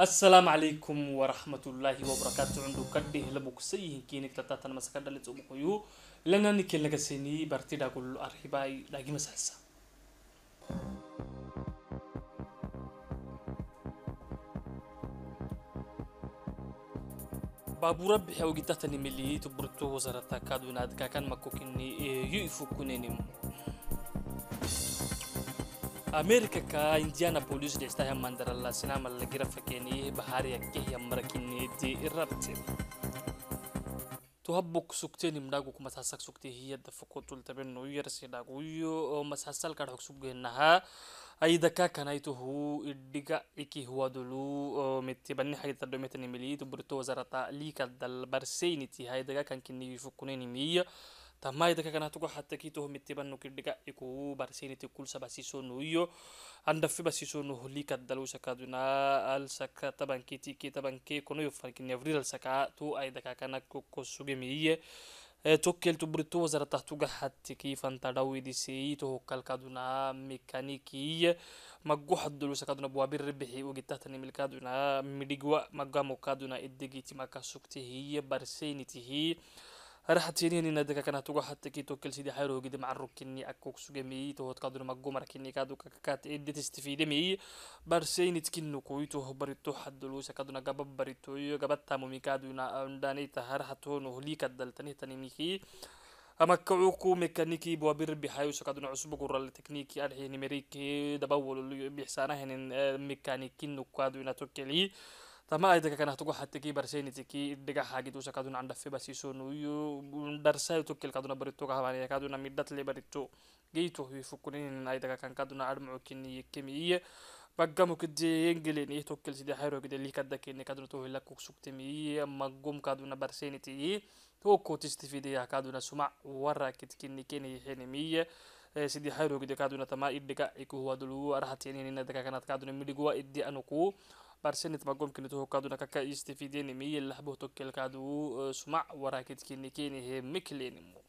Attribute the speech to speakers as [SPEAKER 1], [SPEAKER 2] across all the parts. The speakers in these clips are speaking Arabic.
[SPEAKER 1] السلام عليكم ورحمة الله وبركاته عندو كده لبوك سيهن كينك لتاتنا مسكا دلت أمكويو لنا نكين لغسيني برتدا كل أرحباي لاغي مسلسة بابورة بحيو جتاتني ملي تبرتو وزارتا كادو نادكا كان مكوكيني يؤفو إيه، كونينيمو أمريكا كا إنديانا بوليس دي استاهم مندر الله سنام اللي جرفة كيني بحاريا كيه مركيني دي إرابتين تهبوك سكتين مداغو كما تحسك سكتي هي دفقو تلتبين نوير سيداغو يو مسحسل كار حكسوك جهنها أي دكا كانايتو هو إدقا إكي هو دلو متبني حاجة تدومتني مليت وبرتو وزارة ليكا دل برسيني تي هاي دكا كان كني يفكوني مية tamaida kakana tuko hatta kito homitte banno kirdiga iku barseni te kul sabasi al saka taban kiti ki taban saka tu aida kakana ko sugemiye tokkel tubritu wazara tahtuga hatti kifanta dhawidisii tohokalkaduna mekanikiy maguxaddulusakaduna buwabirri bixi ogitahtanimilkaduna midhigwa magamokaduna idigiti makasugtihiy barseynitihi arahateeninina dakakanatuga hatakitokelsidi xaroogidi macarukini akogsugamei tohodkadunuma gumarkini kadukakakat edetestifidemei barseinitkinukuitoh barito hadulusa kaduna gaba baritoyo gabatamumi kaduna undanita harahatono likadaltanitanimiki amakacuku mekaniki buwabirbihayosa kaduna cusbugurale tekniki alxinimeriki dabawolulu bixsaanahinin mekanikinukaduina tokeli tama ay daga kana tugu hatte ki barseni tiki daga hagi tu sakadun anda fe basi sonu yu darsa tu kel kaduna baritu ka habani kaduna middat le baritu gei tu hu fukunin ay daga kan kaduna admu kinni kemiye baggamu kidde engelen e tokkel sidi hayro gide li kadda kinni kaduna to hilla ku suktemi magum kaduna barseni ti to ko tistifide ya kaduna suma warra kitkinni kinni henemiye sidii hayro gide kaduna tama iddiga iku huwadulu arhatinini daga kanat kaduna midiguwa iddi anuku barsenid magomkinetu hokaduna kaka istifideni miye lahbo tokkelkadu sumac warakidkini kenihe miklenimo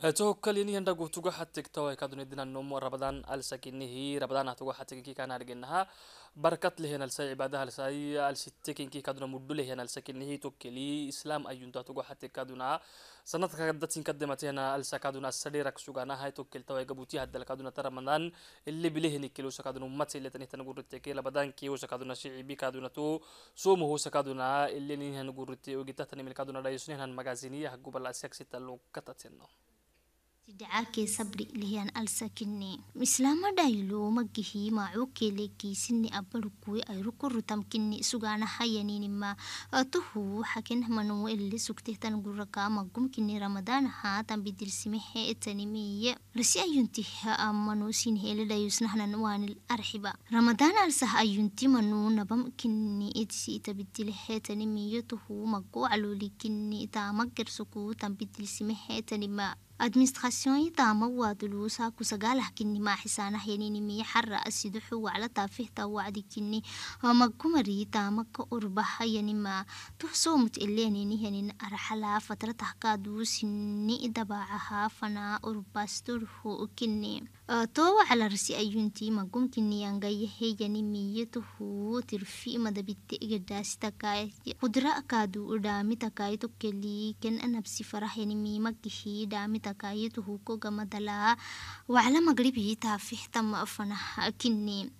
[SPEAKER 1] توك كاليني عندك غوتوغا حتىك توه كادوني دنا نومو ربضان ألسكيني هي ربضان هتوغا حتىك كي كان أرجعناها بركة له نلسا عبادة هلسا ألستك إنكي كادونا مدلو له نلسكيني هي توك كلي إسلام أيون توه توغا حتىك كادونا سنة كادت إنك دمتي أنا ألسا كادونا سري ركش جانا هاي توك كل توه جبوتي هاد دل كادونا ترى مندان اللي بله نكلوش كادونا مات اللي تنه تنقول رتك لا بدان كيو شكادونا شعبي كادونا تو سو مهو شكادونا اللي نه نقول رتك وجدت تنه ملكادونا رايسنه نه مجازيني هجوب الله سكسي تلو كتاتينو
[SPEAKER 2] دعاكي صبري اللي هي أن ألسكني مسلامة دايلو مجهي ما عوكي لكي سني أبركوي أي ركور تمكني سجانا حياني ما تهو حكين منو اللي سكته تنقرقا مقوم كني رمضان ها تم بدرسمي حي التنمية رسي أينتها أمنو سين هيلي لا يسنحنا نوان الأرحبة رمضان ألسه أينتي منو نبم كني إتسي تنمية علو لكني سكو تم تنمية administrasyonyi tama waadulwusaa kusagaalahkini maaxisaanah yaninimiya xara asiduxu wacla taafihta wacdikini magumari taamaka urbaha yanima tuxsoomut eleenini yanin araxalaa fatratahkaaduusini dabaacahaa fanaa urbasturhu kini تو على رسي أيونتي ما ممكن ينجي هي يعني ميته هو ترفي ما دبت إجداس تكاي خضرة كادو دامي تكاي تكلي كن أنا بسي فرح يعني مي كهي دامي تكاي تهوكو جما دلا وعلى مغربي تافح تم أفنى كني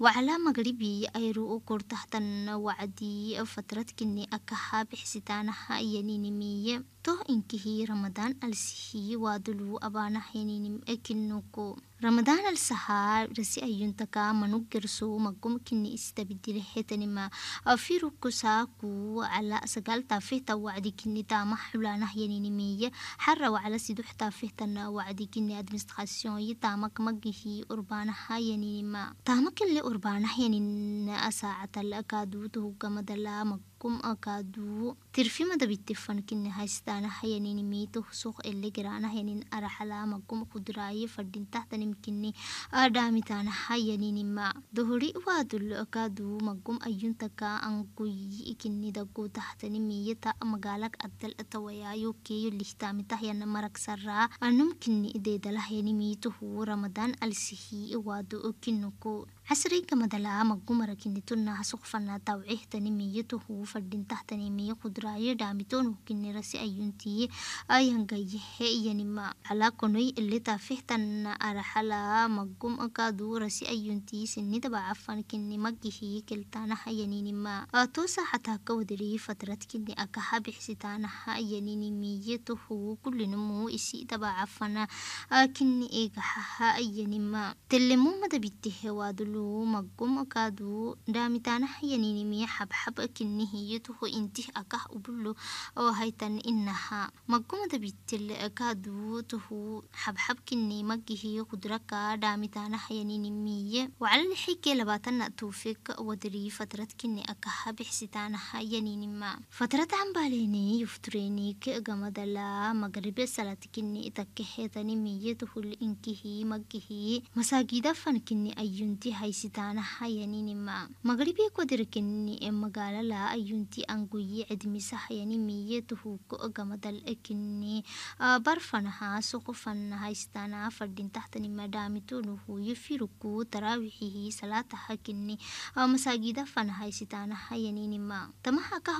[SPEAKER 2] وعلى مغربي أيرو أكور تحتن وعدي فترة كني أكها بحسيتانا يعني نمية تو إنكهي رمضان ألسهي وادلو أبانا يعني نم أكنوكو رمضان السهار رسي أيونتكا منو كرسو مقوم كني استبدل حتنما أفيرو كساكو على سقال تافه توعدي كني تاما حولا نهيني نمية حرة وعلى سيدو سيدوح فيه تنا وعدي كني أدمستخاسيون يتاما كمجهي أربانا هايني ما تاما كل أربانا هايني أساعة تهو كمدلا مقوم كم أكادو ترفي ما دبي تفن كن هاستانا حيانين ميتو سوق اللي جرانا حيانين أرحلا ما كم خدراي فردين تحت نمكني أدامي تانا حيانين ما دهوري وادل أكادو ما كم أيون تكا أنكوي كني دكو تحت نمية تا مقالك أدل أتويا يو كي يلحتامي تحيانا مرك سرا أنم كني إدي دل حياني ميتو هو رمضان السهي وادو كنكو hasriinkamada ama gumarakinituna hasuqfanaa dawcehitani miyata huu fadhintahani miya kudraayo dhaamitoon hukinirasi ayuntiye ayangayehe iyanima calaakonoi elitaafehtana araxalaa magum akaduurasi ayuntiye sinidabacafan kinimagihiye keltaanaha yaninima aatoosa xataa kawadariye fatradkini akaha bixsitaanaha yanini miyata huu kulinimuu isi dabacafana akini egaxaha iyanima telemumada bitehe waadulu ولو مجمع كادو دامي تانح ينيني مي حب حب كنه يتوه انتي أكح وبلو أو هاي تن إنها مجمع تبيت ال كادو توه حب حب كنه مجه قدرة كا دامي تانح ينيني مي وعلى الحكة لباتنا توفيق ودري فترة كني أكح بحس تانح ينيني ما فترة عم باليني يفتريني كأجمع دلا مغرب كني تكني تكحيتني مي توه الإنكه مجه مساجد فن كنه أيونتي haysitaanaha yaninima magaribiya ku-adirkani ee magaalada ayuuntii anguye cidmisaha yanimiyatuhu ku-ogamadal ekini barfanahaas qofan haystaana fadhintahtani firuku taraawixihi salaataha masaagida fana haysitaanaha yaninima tamaha ka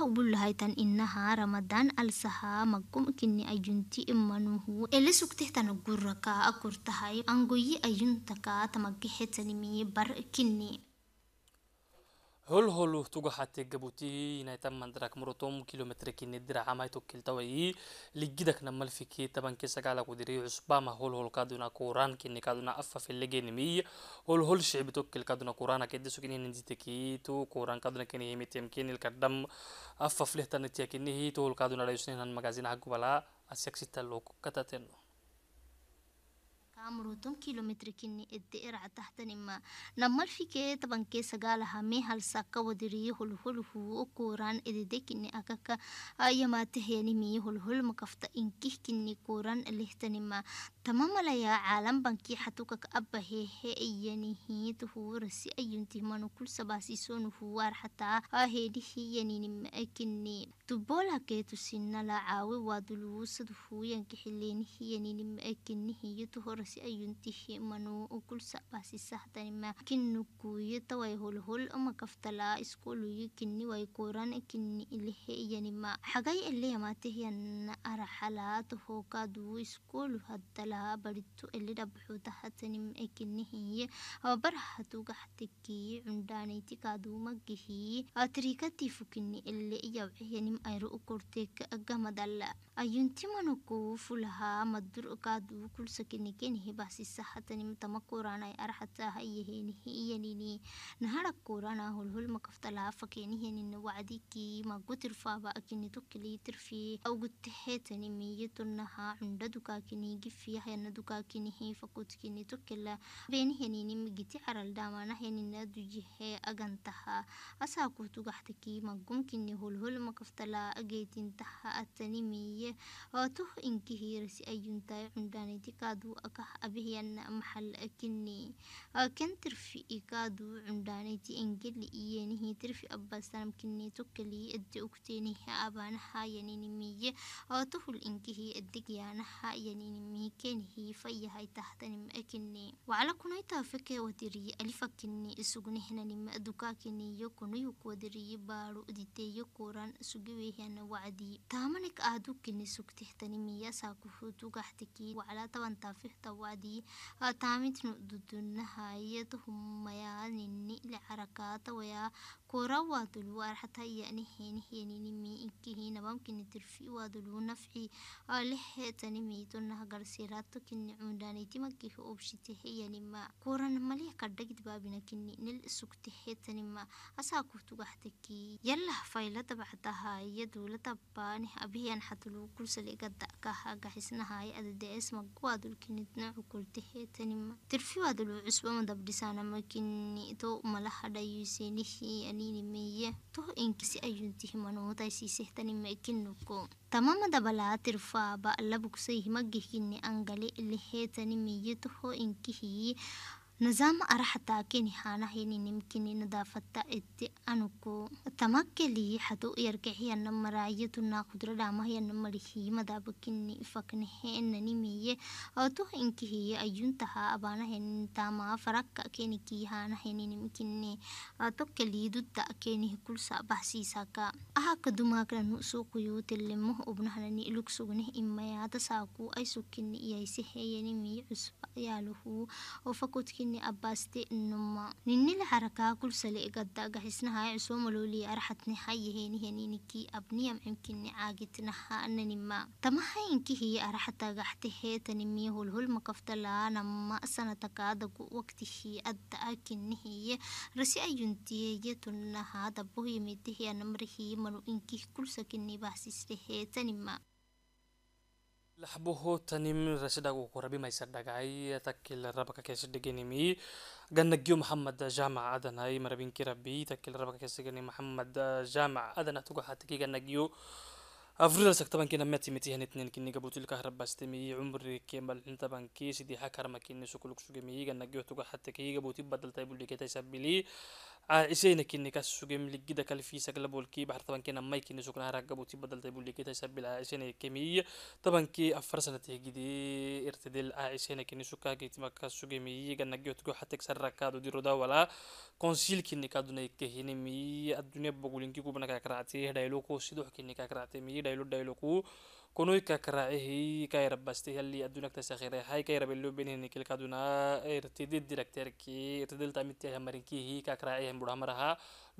[SPEAKER 2] inaha ramadaan alsaha magumkini ayunti imanuhu ele sugtehtanaguraka akurtahay anguye ayuntaka tamagihetanimi bar كني
[SPEAKER 1] هل هل توجه حتى جبوتي نايتا مندرك مرتوم كيلومتر كيني درا عماي توكل توي لجدك نمل فيكي تبان كيسا قالا قدري عشبا ما هل هل كادونا كوران كيني كادونا أفا في اللجين مي هل هل شعب توكل كادونا كورانا كيدي سو كيني ننزيتكي تو كوران كادونا كيني هيمتيم كيني الكدم أفا فلهتا نتيا كيني هي تو هل كادونا ريسنين هن مغازين حقو بلا أسيك كتاتنو
[SPEAKER 2] عمرتم كيلومتر كني ادي ارع تحت نما نمر في كي طبعا كي سقال همي هل ساقا ودري هل هل هو كوران ادي دي اكاكا ايما تهيني مي هل هل مكفتا انكيه كني كوران اللي تنما tama malayaa caalanbankii xatukak abbahehe iyanihituhuurasi ayuntihmanukulsabaasisonuhuwaar xataa aahedihiyanininma akine tubolakeetusinala caawe waaduluusaduhuuyanka xileenihiyanininma akinihiyituhorasi ayuntihimanu ukulsabaasisahtanima kinukuuye taway holhol umakaftalaa iskoluye kini way koran kini ilehe iyanima xagay eleyamaatehiyana araxalaatuhookaaduu iskolu hadala kii lahaa baritu elidhabxuta xatanim ekinihiye ababarahatugahtekeye cundaanayti kaaduumagihiye atirikatiifukini ele iyawciyanim ayro ukorteeka agamadala ayuntimanokuu fulahaa madur kaaduu kulsakenekenihe basisa xatanim tamakoraanay arxataha iyahenihe iyanini nahara koraana holhol makaftalaa fakenihenin wacdikii magutirfaaba akinitukilii tirfi ugutehetanimiyetunahaa cundhadukaakinigifiya yahyna dukaakinihi fakudkini tukila beenihyanini migiti caral dhaamaanahyaniina dujihee agantaha asaku tugaxtakii magumkini hulhul makaftala ageytintaha atanimiye ootuh inkihirasi ayuntai cundhaniti kaadu akah abihyana maxal akini aken tirfi ikaadu cundhaniti engeli iyenihi tirfi abbasanamkini tukali adde ugteenihi abaanaha yaninimiye ootuhul inkihi addegyaanaha yaninimike كنهي فيهاي تحتني مأكني وعلى كنايتا فكي ودري ألفكني إسوغني هناني مأدوكاكني يكوني يكودري بارو أدتي يكوران سوغيوي هنا وعدي تامنك آدوكني سوكتهتني ميا ساكوهوتو غحتكي وعلى طبعا تافيه توادي آه، تامت نؤددنها لعركات ويا دلوا حتى يعني هين هين نمي إنك ترفي بامك نترفي على آه، حتى نمي تونا تنها قرسيراتو كن عمداني تمكي أوبشته يعني ما كوران مليه كردك بابنا كني نل سكته تنما أساكو كي يلا فايلة تبعتها يدو لتبانه أبيان لو كل هاي أدد قحسنها يأدد اسمك تنا كنتنا تحت نما ترفي وادل عسبة مدبدسانا مكني تو ملحدا يسيني يعني نين مية تو إنكسي أيونتي منو تايسي سهتني ما كنوكو تماما دبلا ترفا با الله بكسي هما جهني أنجلي اللي هي تني مية تو إنكي هي نظام أرح تاكي نحانا هيني نمكن نضافتا إتي أنكو تمكلي حتو يركحي أن مراية تنا خدر داما هي أن مدابكي نفاك نحي هينني مي أو تو إنك هي أيون تها أبانا هين تاما فرق كيني نكي هانا هيني نمكن تكلي دو تأكيني كل سابح سيساكا أهاك دماغ نوسو قيو اللي مه أبنها ني لوك سوغنه إما يا ساكو أي سوكني إيايسي هيني مي عسبا يالهو أو فكوتكني ini abaste inuma ninila xarakaa kulsali igada agaxisnahay cusoomaloli arxatni xayaheenihaniki abniyam cimkini caagitnaha ananima tamaha inkihiya arxata gaxtehe tanimiya hulhulma kaftalanama sanatakaadagu waktihi adda akinihiye rasi ayuntiyeya tunaha dabohiyamitehi anamrihi manu inkih kulsakini bahsisrehe tanima
[SPEAKER 1] لحبوه تنم رسدق وقربي ما يصدقاي تكل ربك كيس جن جيو محمد جامع أدنى أي مربين كربي تكل ربك كيس دقني محمد جامع أدنى تقول حتى كي جنجيو أفريل سكتبان كنا ماتي متي هن اتنين كني قبوت الكهرب باستمي عمري كمل انت بان كيس حكر ما كني سكولك سجمي جنجيو تقول حتى كي قبوت تبدل طيب اللي كتاي سبلي iseenakini kassugemligida kalfiisaglabolki baxar tabankina maykini suknaharagabuti badaltay bulikita sabila iseenakimi tabanki afar sanategidi irtidil a iseenakini sukagitima kassugemi ganagiyotgo xateg sarakaadu diroda wala konsilkini kadunaykahinimi addunya bogulinki kubanakakakracti dhayloku sidoxkini kakracti mi dhaylo dhayloku kunuika karaacihi kairabasti hali adunakta sakhirehay kairabelobinhini kilkaduna irtidid direkterki irtidiltamitiaha marinkihi kakraacihan budhamaraha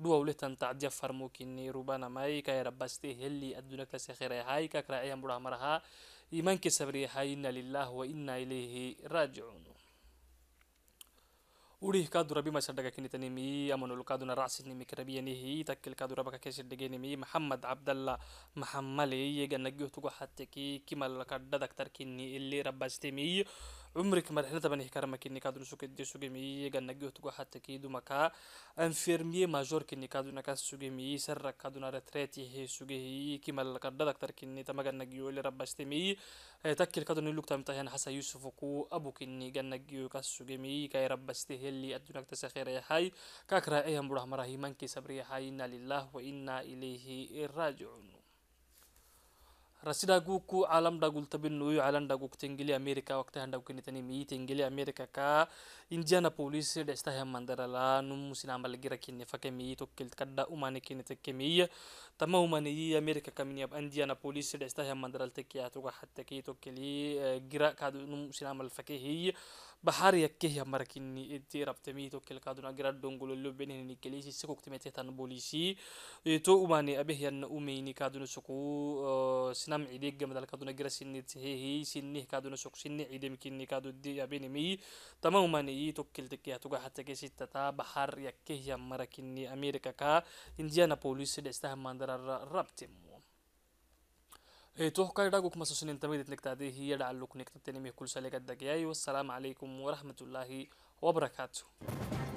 [SPEAKER 1] duwaulehtan tacdiya farmukini rubanamai kairabasti hali adunakta sakhirehay kakraacihan budhamaraha imanki sabriyahay ina lilah wa ina ilayhi raajicuun وريه كادو ربي ما سردك كني تنمي أمن الكادو نرأس نمي كربي نهي تكل كادو ربك كيسر دجنمي محمد عبد الله محمد لي يجا نجيو حتى كي كمال كادا دكتور كني اللي ربستمي cumrika madaxda banihkara makinikadu sukede sugamiyega nagiotugo hatakidu maka infirmier major kinikadu nakas sugamiyi sarakaduna retret yehe sugehiyi kimalakada daktar kini tamaga nagiole rabastemiyi takkil kaduni lugtamtahan hasa yusuf ku abu kini ganagio kas sugamiyi kay rabaste heli adunakta sakhira yahay kakra ayam burahmarahi manki sabri yahay inna lillah wa inna ilayhi raji'un rasidaguku alam dagul tabinuyo alam daguk tengeli amerika wakta handa ukinitani mi tengeli amerika ka indiana police desta hem mandarala num sinambal gira kinne fake mi to kilt kadda umani kinne tekke mi tama umani amerika kamini ab indiana police desta hem mandaral tekke atuga hatta ki to kili gira kadu num sinambal fake hi bahariya kehya marakini ete rabtami to kel kaduna gira dongolo lobene ni kelisi sekok temete tan bolisi to umani abehyan umeini kaduna suku sinam ide gamadal kaduna gira sinit hehi sinni kaduna suk sinni idem kinni kadu di abene mi tama umani to kel tekya tuga hatta ke sitata bahariya kehya marakini amerika ka indiana police de istahmandarar rabtemu ايه، توهكاي داغوك مسوسن انتميدت نكتادي هي دعلوك نكتتنمي كل سالي قدك ياي أيوة، والسلام عليكم ورحمة الله وبركاته